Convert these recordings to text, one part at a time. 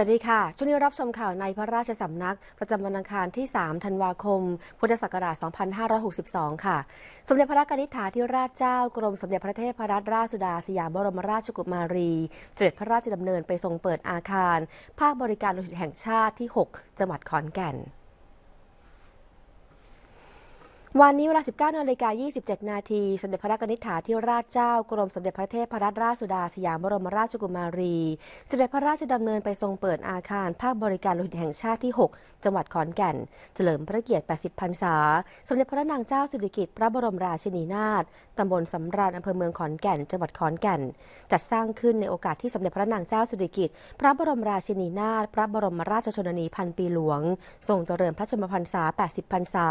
วัสดีค่ะช่วงนี้รับชมข่าวในพระราชสำนัก ประจำวันอังคารที่ 3 ธันวาคม พุทธศักราช 2562 ค่ะ สมเด็จพระนิธิถาี่ราชเจ้ากรมสมเด็จพระเทพรัตนราชสุดาสยามบรมราชกุมารีเสด็จพระราชดำเนินไปทรงเปิดอาคาร ภาคบริการโลหิตแห่งชาติที่ 6 จังหวัดขอนแก่นวันนี้เวลา 19นาฬิกา27นาทีสมเด็จพระนิธิถาี่ราชเจ้ากรมสมเด็จพระเทพรัตนราชสุดาสยามบรมราชกุมารีสมเด็จพระราชดำเนินไปทรงเปิดอาคาร ภาคบริการโลหิตแห่งชาติที่ 6 จังหวัดขอนแก่นเฉลิมพระเกียรติ 80พรรษา สมเด็จพระนางเจ้าสิริกิติ์พระบรมราชินีนาถ ตำบลสำราญ อำเภอเมืองขอนแก่น จังหวัดขอนแก่น จัดสร้างขึ้นในโอกาสที่สมเด็จพระนางเจ้าสิริกิติ์พระบรมราชินีนาถพระบรมราชชนนีพันปีหลวงทรงเจริญพระชนมพรรษา 80พรรษา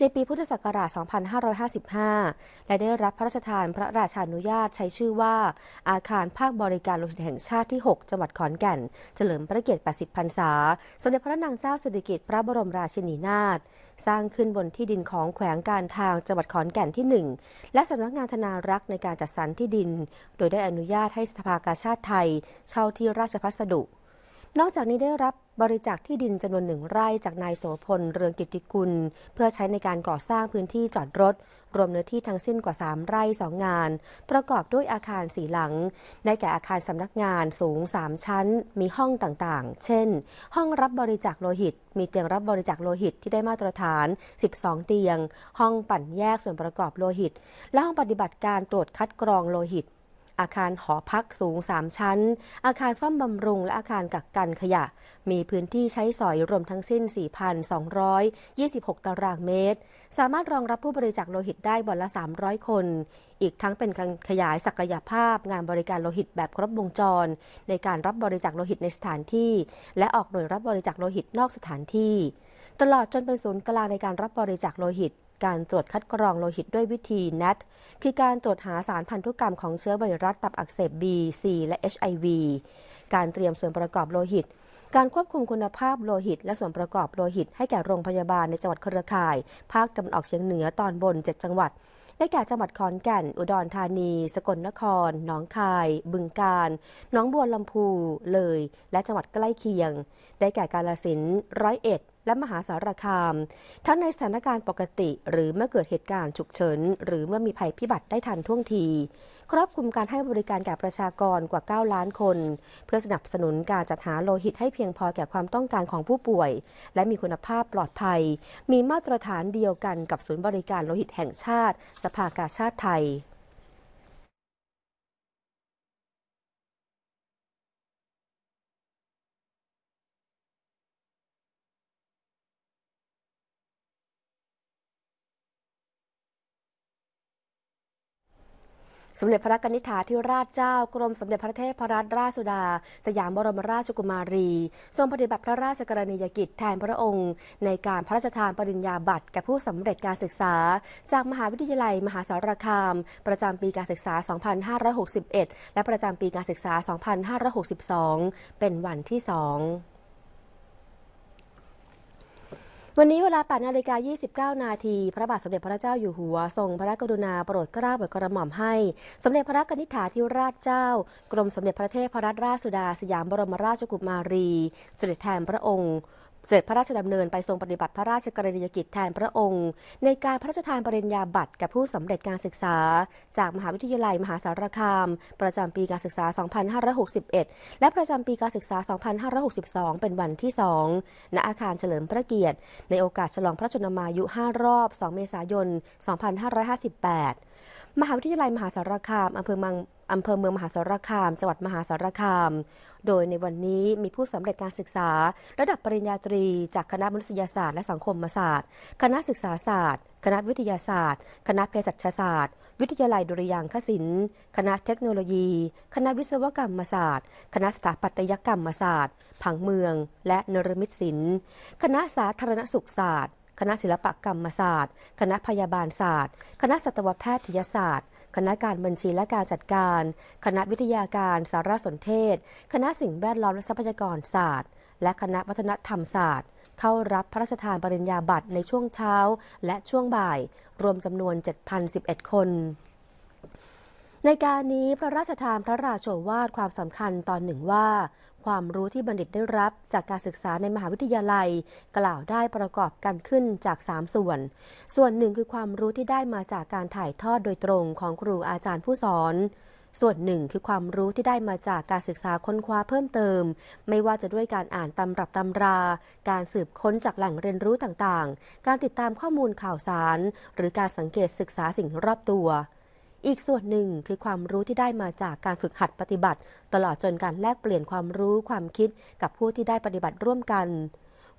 ในปีพุทธศักักราช2555 และได้รับพระราชทานพระราชานุญาตใช้ชื่อว่าอาคารภาคบริการโลหิตแห่งชาติที่ 6จังหวัดขอนแก่นเฉลิมพระเกียรติ80พรรษา สมเด็จพระนางเจ้าสิริกิติ์พระบรมราชินีนาถสร้างขึ้นบนที่ดินของแขวงการทางจังหวัดขอนแก่นที่ 1 และสำนักงานธนารักษ์ในการจัดสรรที่ดิน โดยได้อนุญาตให้สภากาชาติไทย เช่าที่ราชพัสดุนอกจากนี้ได้รับบริจาคที่ดินจำนวนหนึ่งไร่จากนายโสพล เรืองกิติกุลเพื่อใช้ในการก่อสร้างพื้นที่จอดรถ รวมเนื้อที่ทั้งสิ้นกว่า 3 ไร่ 2 งาน ประกอบด้วยอาคารสีหลังได้แก่อาคารสำนักงานสูง 3 ชั้น มีห้องต่างๆ เช่นห้องรับบริจาคโลหิต มีเตียงรับบริจาคโลหิตที่ได้มาตรฐาน 12 เตียง ห้องปั่นแยกส่วนประกอบโลหิตและห้องปฏิบัติการตรวจคัดกรองโลหิตอาคารหอพักสูง 3 ชั้น อาคารซ่อมบำรุง และอาคารกักกันขยะ มีพื้นที่ใช้สอยรวมทั้งสิ้น 4,226 ตารางเมตร สามารถรองรับผู้บริจาคโลหิตได้บอนละ 300 คน อีกทั้งเป็นการขยายศักยภาพงานบริการโลหิตแบบครบวงจรในการรับบริจาคโลหิตในสถานที่ และออกหน่วยรับบริจาคโลหิตนอกสถานที่ ตลอดจนเป็นศูนย์กลางในการรับบริจาคโลหิตการตรวจคัดกรองโลหิตด้วยวิธี NAT คือการตรวจหาสารพันธุกรรมของเชื้อไวรัสตับอักเสบ B C และ HIV การเตรียมส่วนประกอบโลหิต การควบคุมคุณภาพโลหิตและส่วนประกอบโลหิตให้แก่โรงพยาบาลในจังหวัดเครือข่าย ภาคตะวันออกเฉียงเหนือตอนบน 7 จังหวัด ได้แก่จังหวัดขอนแก่น อุดรธานี สกลนคร หนองคาย บึงกาฬหนองบัวลำพูเลย และจังหวัดใกล้เคียง ได้แก่กาฬสินธุ์ร้อยเอ็ดและมหาสารคาม ทั้งในสถานการณ์ปกติ หรือเมื่อเกิดเหตุการณ์ฉุกเฉิน หรือเมื่อมีภัยพิบัติได้ทันท่วงที ครอบคลุมการให้บริการแก่ประชากรกว่า 9 ล้านคน เพื่อสนับสนุนการจัดหาโลหิตให้เพียงพอแก่ความต้องการของผู้ป่วย และมีคุณภาพปลอดภัย มีมาตรฐานเดียวกันกับศูนย์บริการโลหิตแห่งชาติ สภากาชาติไทยสมเด็จพระนิธิาธิราชเจ้ากรมสมเด็จพระเทพรัตนราชสุดา สยามบรมราชกุมารี ทรงปฏิบัติพระราชกรณียกิจแทนพระองค์ในการพระราชทานปริญญาบัตรแก่ผู้สำเร็จการศึกษา จากมหาวิทยาลัยมหาสารคาม ประจำปีการศึกษา 2561 และประจำปีการศึกษา 2562 เป็นวันที่สองวันนี้เวลา8นาฬิกา29 นาที พระบาทสมเด็จพระเจ้าอยู่หัว ทรงพระกรุณาโปรดเกล้าโปรดกระหม่อมให้ สมเด็จพระกนิษฐาธิราชเจ้า กรมสมเด็จพระเทพรัตนราชสุดาสยามบรมราชกุมารี เสด็จแทนพระองค์เสด็จพระราชดำเนินไปทรงปฏิบัติพระราชกรณียกิจแทนพระองค์ ในการพระราชทานปริญญาบัตรแก่ผู้สำเร็จการศึกษา จากมหาวิทยาลัยมหาสารคาม ประจำปีการศึกษา 2561 และประจำปีการศึกษา 2562 เป็นวันที่ 2 ณ อาคารเฉลิมพระเกียรติ ในโอกาสฉลองพระชนมายุ 5 รอบ 2 เมษายน 2558 มหาวิทยาลัยมหาสารคามอำเภอเมืองอำเภอเมืองมหาสารคาม จังหวัดมหาสารคาม โดยในวันนี้มีผู้สำเร็จการศึกษา ระดับปริญญาตรีจากคณะมนุษยศาสตร์ และสังคมศาสตร์ คณะศึกษาศาสตร์ คณะวิทยาศาสตร์ คณะเภสัชศาสตร์ วิทยาลัยดุริยางคศิลป์ คณะเทคโนโลยี คณะวิศวกรรมศาสตร์ คณะสถาปัตยกรรมศาสตร์ ผังเมือง และนรมิตศิลป์ คณะสาธารณสุขศาสตร์ คณะศิลปกรรมศาสตร์ คณะพยาบาลศาสตร์ คณะสัตวแพทยศาสตร์คณะการบัญชีและการจัดการ คณะวิทยาการสารสนเทศ คณะสิ่งแวดล้อมและทรัพยากรศาสตร์ และคณะวัฒนธรรมศาสตร์ เข้ารับพระราชทานปริญญาบัตรในช่วงเช้าและช่วงบ่ายรวมจำนวน 7,011 คน ในการนี้พระราชทานพระราโชวาทความสำคัญตอนหนึ่งว่าความรู้ที่บัณฑิตได้รับจากการศึกษาในมหาวิทยาลัย กล่าวได้ประกอบกันขึ้นจาก 3 ส่วน ส่วนหนึ่งคือความรู้ที่ได้มาจากการถ่ายทอดโดยตรงของครูอาจารย์ผู้สอน ส่วนหนึ่งคือความรู้ที่ได้มาจากการศึกษาค้นคว้าเพิ่มเติม ไม่ว่าจะด้วยการอ่านตำรับตำรา การสืบค้นจากแหล่งเรียนรู้ต่างๆ การติดตามข้อมูลข่าวสาร หรือการสังเกตศึกษาสิ่งรอบตัวอีกส่วนหนึ่งคือความรู้ที่ได้มาจากการฝึกหัดปฏิบัติ ตลอดจนการแลกเปลี่ยนความรู้ความคิดกับผู้ที่ได้ปฏิบัติร่วมกัน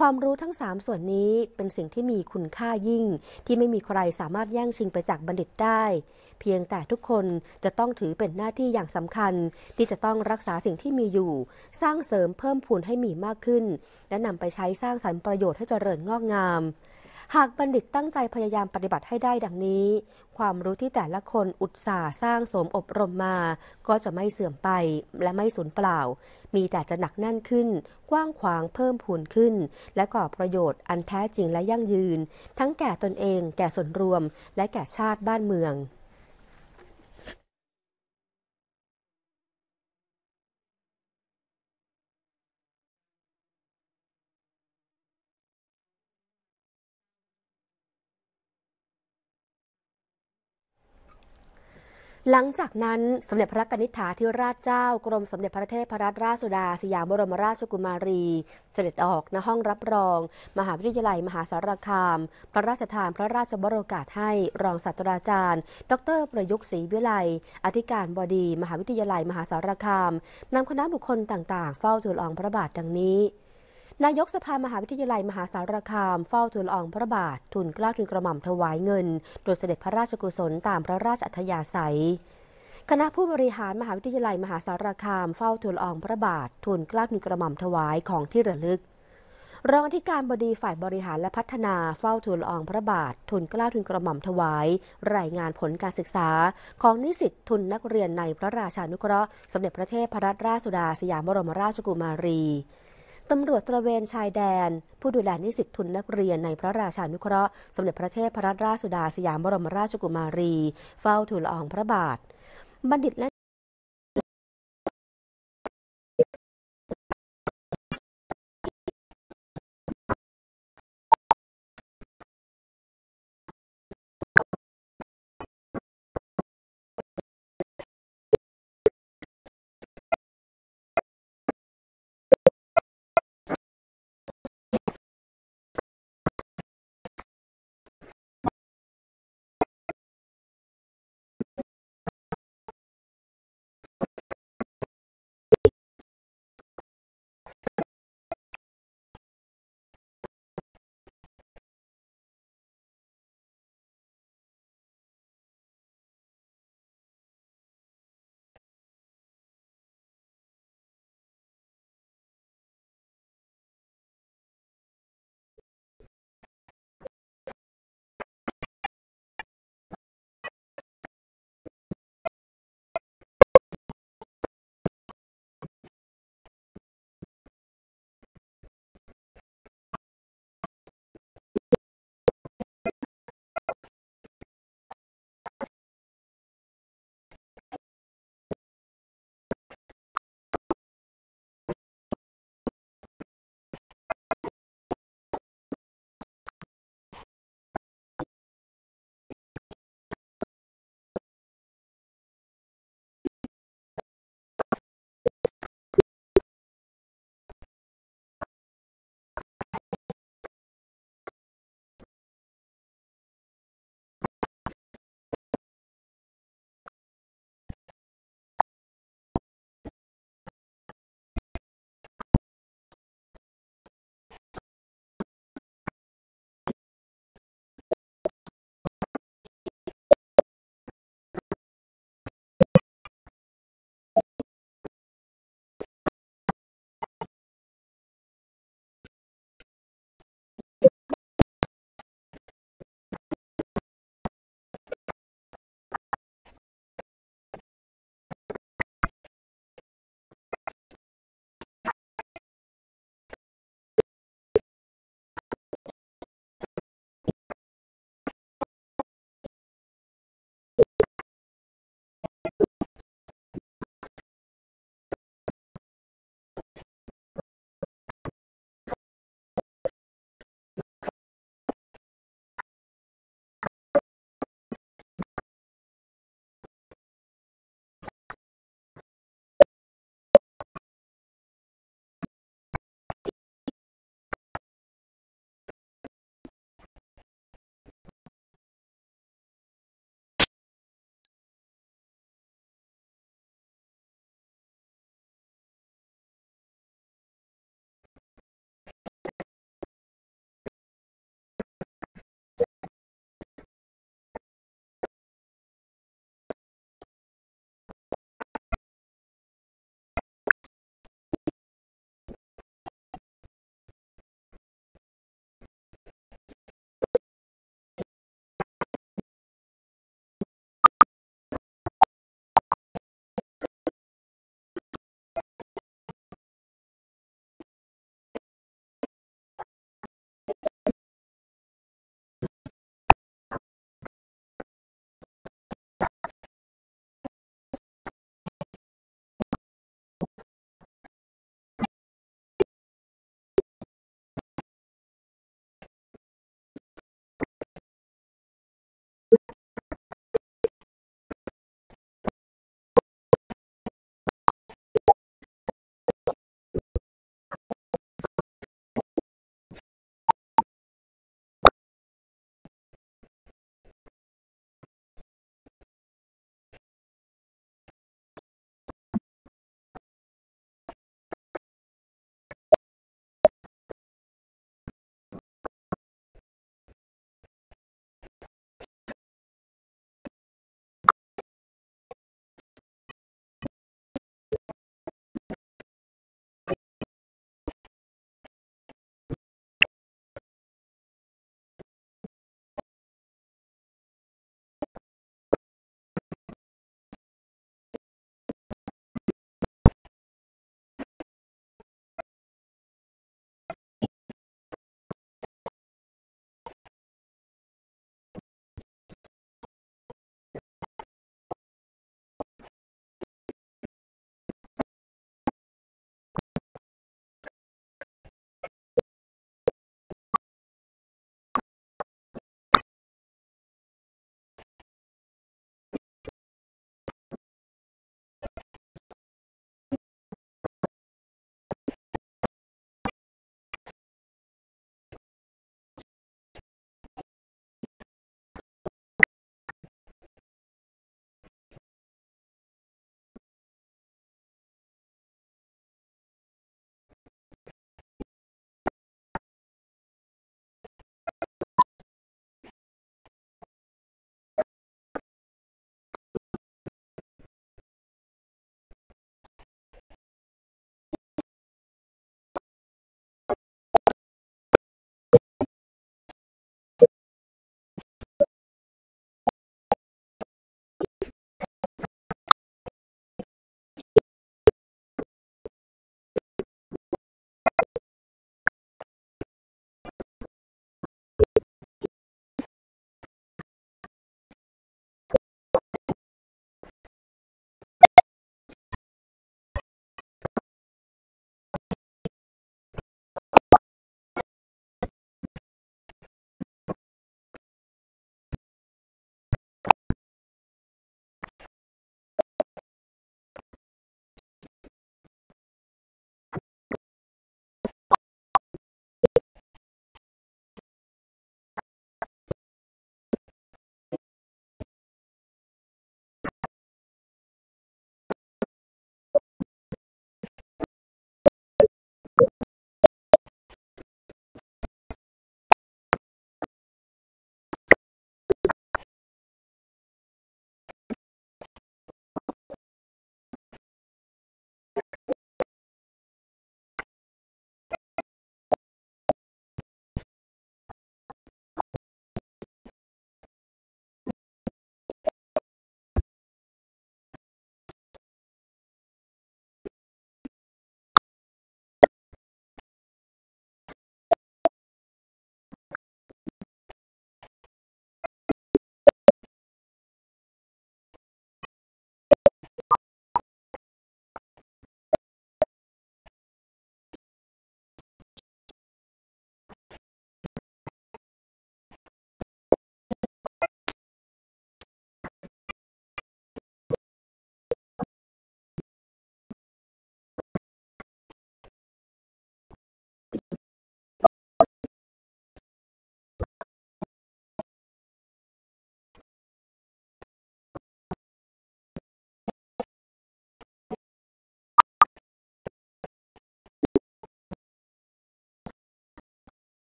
ความรู้ทั้ง3ส่วนนี้เป็นสิ่งที่มีคุณค่ายิ่ง ที่ไม่มีใครสามารถแย่งชิงไปจากบัณฑิตได้ เพียงแต่ทุกคนจะต้องถือเป็นหน้าที่อย่างสำคัญ ที่จะต้องรักษาสิ่งที่มีอยู่ สร้างเสริมเพิ่มพูนให้มีมากขึ้นและนำไปใช้สร้างสรรค์ประโยชน์ให้เจริญงอกงามหากบัณฑิตตั้งใจพยายามปฏิบัติให้ได้ดังนี้ ความรู้ที่แต่ละคนอุตสาห์สร้างสมอบรมมาก็จะไม่เสื่อมไปและไม่สูญเปล่า มีแต่จะหนักแน่นขึ้น กว้างขวางเพิ่มพูนขึ้น และก่อประโยชน์อันแท้จริงและยั่งยืน ทั้งแก่ตนเองแก่ส่วนรวมและแก่ชาติบ้านเมืองหลังจากนั้นสมเด็จพระกนิษฐาธิราชเจ้ากรมสมเด็จพระเทพรัตนราชสุดาสยามบรมราชกุมารีเสด็จออกณห้องรับรอง มหาวิทยาลัยมหาสารคามพระราชทานพระราชบรโกาศให้รองศาสตราจารย์ ดรประยุกต์ศรีวิไลอธิการบดี มหาวิทยาลัยมหาสารคามนำคณะบุคคลต่าง ๆ เฝ้าทูลอองพระบาทดังนี้นายกสภามหาวิทยาลัยมหาสารคามเฝ้าทูลอองพระบาททูลกล้าทูลกระหม่อมถวายเงิน โดยเสด็จพระราชกุศลตามพระราชอัธยาศัย คณะผู้บริหารมหาวิทยาลัยมหาสารคามเฝ้าทูลอองพระบาททูลกล้าทูลกระหม่อมถวายของที่ระลึก รองอธิการบดีฝ่ายบริหารและพัฒนาเฝ้าทูลอองพระบาท ทุนกล้าทุนกระหม่อมถวายรายงานผลการศึกษา ของนิสิตทุนนักเรียนในพระราชานุเคราะห์สมเด็จพระเทพรัตนราชสุดาสยามบรมราชกุมารีตำรวจตระเวนชายแดน ผู้ดูแลนิสิตทุนนักเรียนในพระราชานุเคราะห์สมเด็จพระเทพพระราชสุดาสยามบรมราชกุมารี เฝ้าทูลอองพระบาท บัณฑิตและ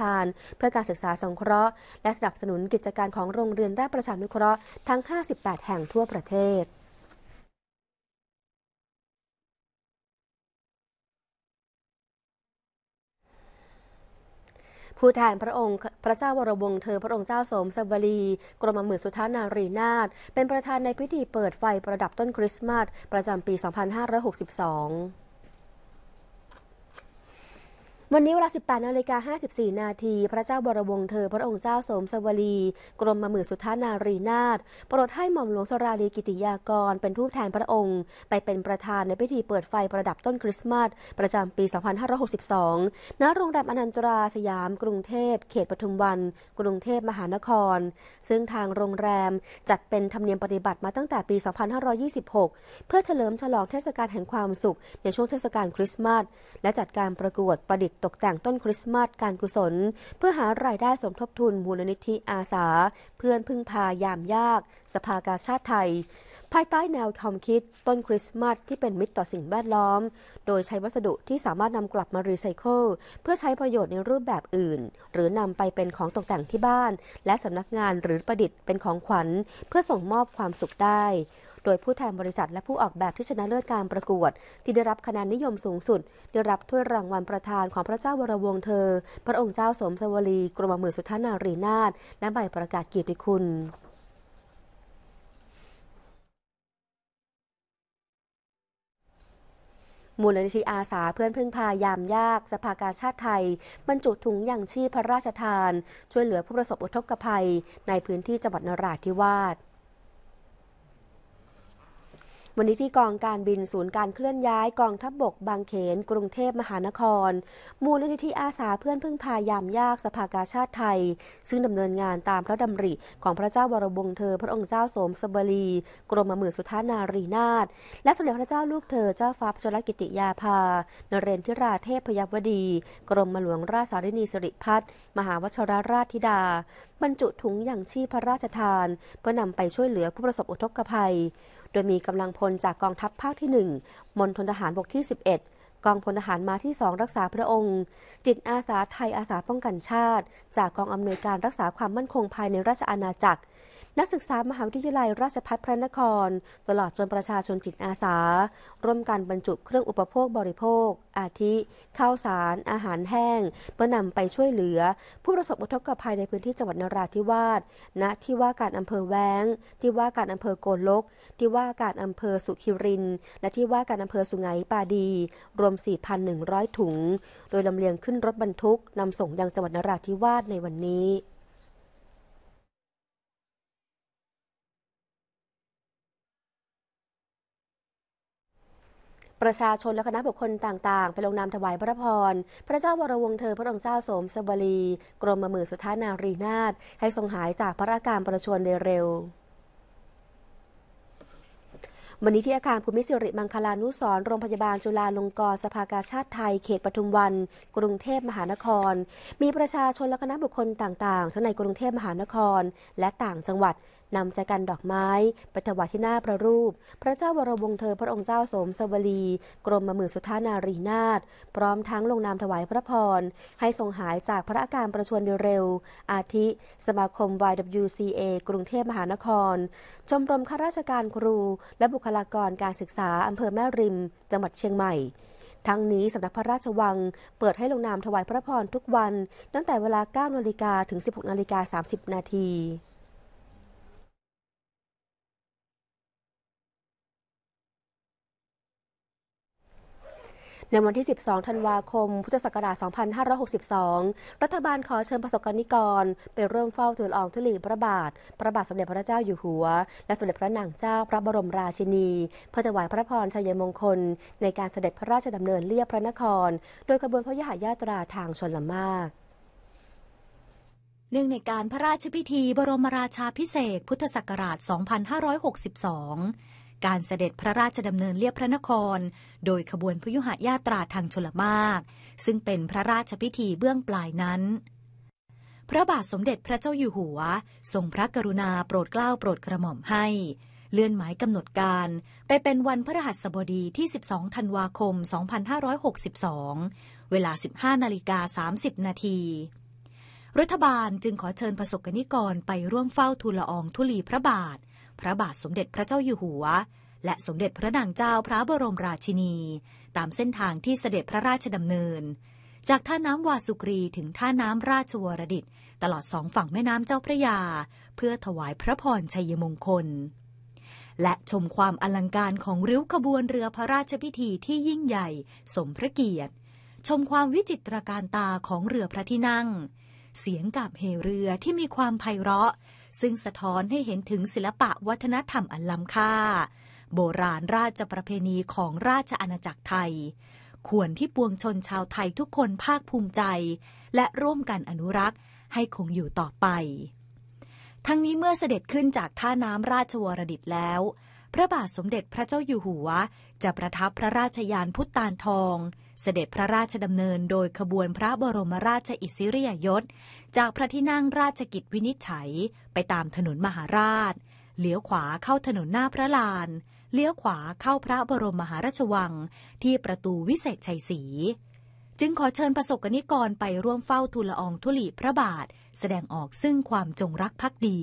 ทานเพื่อการศึกษาสงเคราะห์และสนับสนุนกิจการของโรงเรียนรด้ประชานุเคราะห์ทั้ง 58 แห่งทั่วประเทศ ผู้แทนพระองค์พระเจ้าวรวงเธอพระองค์เจ้าสมสวรี กรมหมื่นสุธานารีนาถเป็นประธานในพิธีเปิดไฟประดับต้นคริสต์มาสประจำปี 2562วันนี้เวลา 18นาฬิกา54 นาที พระเจ้าบรมวงศ์เธอพระองค์เจ้าสมสวลี กรมหมื่นสุทธานารีนาถโปรดให้หม่อมหลวงสราลีกิติยากร เป็นผู้แทนพระองค์ ไปเป็นประธานในพิธีเปิดไฟประดับต้นคริสต์มาสประจำปี 2562 ณ โรงแรมอนันตราสยาม กรุงเทพ เขตปทุมวัน กรุงเทพมหานคร ซึ่งทางโรงแรมจัดเป็นธรรมเนียมปฏิบัติมาตั้งแต่ปี 2526 เพื่อเฉลิมฉลองเทศกาลแห่งความสุข ในช่วงเทศกาลคริสต์มาส และจัดการประกวดประดิษฐตกแต่งต้นคริสต์มาสการกุศล เพื่อหารายได้สมทบทุนมูลนิธิอาสา เพื่อนพึ่งพายามยาก สภากาชาติไทย ภายใต้แนวความคิดต้นคริสต์มาสที่เป็นมิตรต่อสิ่งแวดล้อม โดยใช้วัสดุที่สามารถนำกลับมารีไซเคิลเพื่อใช้ประโยชน์ในรูปแบบอื่น หรือนำไปเป็นของตกแต่งที่บ้าน และสำนักงานหรือประดิษฐ์เป็นของขวัญเพื่อส่งมอบความสุขได้โดยผู้แทนบริษัทและผู้ออกแบบที่ชนะเลิศการประกวดที่ได้รับคะแนนนิยมสูงสุด ได้รับถ้วยรางวัลประธานของพระเจ้าวรวงเธอ พระองค์เจ้าสมสวรี กรมหมื่นสุทานารีนาถและใบประกาศเกียรติคุณ มูลนิธิอาสาเพื่อนพึ่งพายามยาก สภากาชาติไทยบรรจุถุงยังชีพพระราชทาน ช่วยเหลือผู้ประสบอุทกภัย ในพื้นที่จังหวัดนราธิวาสวันนี้ที่กองการบินศูนย์การเคลื่อนย้ายกองทัพบบกบางเขน กรุงเทพมหานคร มูลนิธิอาสาเพื่อนพึ่งพายามยากสภากาชาติไทย ซึ่งดำเนินงานตามพระดำริของพระเจ้าวรวงเธอพระองค์เจ้าสมสบรี กรมหมื่นสุทานารีนาถและสมเด็จพระเจ้าลูกเธอเจ้าฟ้าพชรกิติยาภานเรนทิราเทพพยวดี กรมหลวงราชสารินีสิริพัฒน์มหาวชรราชธิดา บรรจุถุงอย่างชีพพระราชทานเพื่อนำไปช่วยเหลือผู้ประสบอุทกภัยโดยมีกำลังพลจากกองทัพภาคที่ 1มณฑลทหารบกที่ 11 กองพลทหารมาที่ 2 รักษาพระองค์ จิตอาสาไทยอาสาป้องกันชาติ จากกองอำนวยการรักษาความมั่นคงภายในราชอาณาจักรนักศึกษามหาวิทยาลัยราชภัฏพระนคร ตลอดจนประชาชนจิตอาสา ร่วมกันบรรจุเครื่องอุปโภคบริโภค อาทิข้าวสาร อาหารแห้ง เพื่อนำไปช่วยเหลือ ผู้ประสบอุทกภัยในพื้นที่จังหวัดนราธิวาสณที่ว่าการอำเภอแวงที่ว่าการอำเภอโกลกที่ว่าการอำเภอสุขิรินและที่ว่าการอำเภอสุไงปาดี รวม 4,100 ถุง โดยลำเลียงขึ้นรถบรรทุกนำส่งยังจังหวัดนราธิวาสในวันนี้ประชาชนและคณะบุคคลต่างๆ ไปลงนามถวายพระพร พระเจ้าวรวงเธอพระองค์เจ้าสมสวรี กรมมือสุธานารีนาศให้ทรงหายจากพระอาการประชวรเร็ววันนี้ที่อาคารภูมิสิริมังคลานุสรโรงพยาบาลจุฬาลงกรณ์สภากาชาติไทยเขตปทุมวันกรุงเทพมหานคร มีประชาชนและคณะบุคคลต่างๆทั้งในกรุงเทพมหานครและต่างจังหวัดนำใจกันดอกไม้ไปถวายที่หน้าพระรูป พระเจ้าวรวงเธอพระองค์เจ้าสมสวลีกรมมะมื่นสุธานารีนาถพร้อมทั้งลงนามถวายพระพร ให้ทรงหายจากพระอาการประชวรเร็ว อาทิ สมาคม YWCA กรุงเทพมหานคร ชมรมข้าราชการครู และบุคลากรการศึกษาอำเภอแม่ริม จังหวัดเชียงใหม่ ทั้งนี้สำนักพระราชวังเปิดให้ลงนามถวายพระพรทุกวัน ตั้งแต่เวลา9นาฬิกาถึง16นาฬิกา30นาทีในวันที่ 12 ธันวาคม พุทธศักราช 2562 รัฐบาลขอเชิญประสบกรณิกรไปเริ่มเฝ้าทูลอองธุลีพระบาท พระบาทสมเด็จพระเจ้าอยู่หัว และสมเด็จพระนางเจ้าพระบรมราชินีเพื่อถวายพระพรชัยมงคลในการเสด็จพระราชดำเนินเลียบพระนคร โดยขบวนพระยหายาตราทางชนละมากเนื่องในการพระราชพิธีบรมราชาพิเศษพุทธศักราช 2562การเสด็จพระราชดำเนินเลียบพระนคร โดยขบวนพยุหะญาตราทางชลมาก ซึ่งเป็นพระราชพิธีเบื้องปลายนั้น พระบาทสมเด็จพระเจ้าอยู่หัวทรงพระกรุณาโปรดเกล้าโปรดกระหม่อมให้ เลื่อนหมายกำหนดการไปเป็นวันพระหัสบดีที่ 12 ธันวาคม 2562 เวลา 15 นาฬิกา 30 นาทีรัฐบาลจึงขอเชิญประสบกนิกรไปร่วมเฝ้าทูลละอองทุลีพระบาทพระบาทสมเด็จพระเจ้าอยู่หัว และสมเด็จพระนางเจ้าพระบรมราชินี ตามเส้นทางที่เสด็จพระราชดำเนิน จากท่าน้ำวาสุกรีถึงท่าน้ำราชวรดิตตลอดสองฝั่งแม่น้ำเจ้าพระยา เพื่อถวายพระพรชัยมงคล และชมความอลังการของริ้วขบวนเรือพระราชพิธีที่ยิ่งใหญ่ สมพระเกียรติ ชมความวิจิตรการตาของเรือพระที่นั่ง เสียงกับเหเรือที่มีความไพเราะซึ่งสะท้อนให้เห็นถึงศิลปะวัฒนธรรมอันล้ำค่า โบราณราชประเพณีของราชอาณาจักรไทย ควรที่ปวงชนชาวไทยทุกคนภาคภูมิใจ และร่วมกันอนุรักษ์ให้คงอยู่ต่อไป ทั้งนี้เมื่อเสด็จขึ้นจากท่าน้ำราชวรดิตแล้วพระบาทสมเด็จพระเจ้าอยู่หัว จะประทับพระราชยานพุทธานทอง เสด็จพระราชดำเนินโดยขบวนพระบรมราชอิสริยยศ จากพระที่นั่งราชกิจวินิจฉัย ไปตามถนนมหาราชเลี้ยวขวาเข้าถนนหน้าพระลานเลี้ยวขวาเข้าพระบรมมหาราชวัง ที่ประตูวิเศษชัยศรีจึงขอเชิญประสบกนิกรไปร่วมเฝ้าทูลอองทุลีพระบาท แสดงออกซึ่งความจงรักภักดี